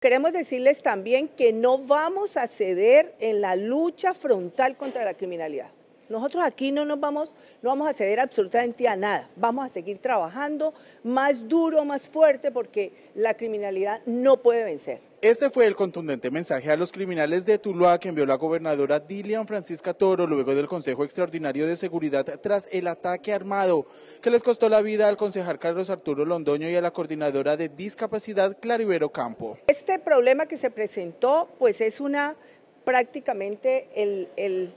Queremos decirles también que no vamos a ceder en la lucha frontal contra la criminalidad. Nosotros aquí no nos vamos, no vamos a ceder absolutamente a nada. Vamos a seguir trabajando más duro, más fuerte, porque la criminalidad no puede vencer. Este fue el contundente mensaje a los criminales de Tuluá que envió la gobernadora Dilian Francisca Toro luego del Consejo Extraordinario de Seguridad tras el ataque armado que les costó la vida al concejal Carlos Arturo Londoño y a la coordinadora de discapacidad Clarivero Campo. Este problema que se presentó pues es una prácticamente el,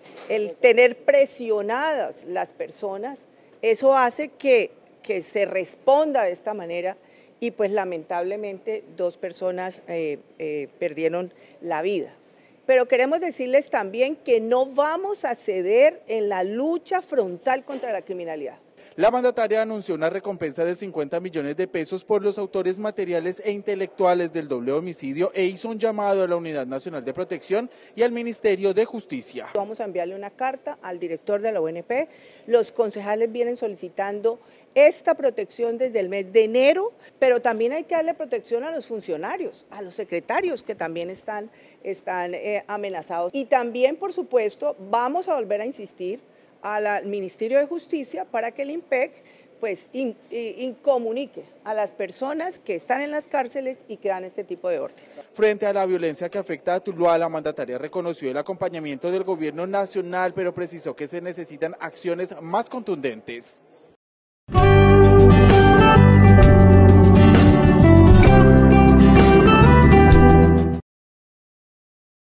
tener presionadas las personas, eso hace que, que, se responda de esta manera y pues lamentablemente dos personas eh, eh, perdieron la vida. Pero queremos decirles también que no vamos a ceder en la lucha frontal contra la criminalidad. La mandataria anunció una recompensa de 50 millones de pesos por los autores materiales e intelectuales del doble homicidio e hizo un llamado a la Unidad Nacional de Protección y al Ministerio de Justicia. Vamos a enviarle una carta al director de la UNP. Los concejales vienen solicitando esta protección desde el mes de enero, pero también hay que darle protección a los funcionarios, a los secretarios que también están, eh, amenazados. Y también, por supuesto, vamos a volver a insistir al Ministerio de Justicia para que el IMPEC pues eh, incomunique a las personas que están en las cárceles y que dan este tipo de órdenes. Frente a la violencia que afecta a Tuluá, la mandataria reconoció el acompañamiento del gobierno nacional, pero precisó que se necesitan acciones más contundentes.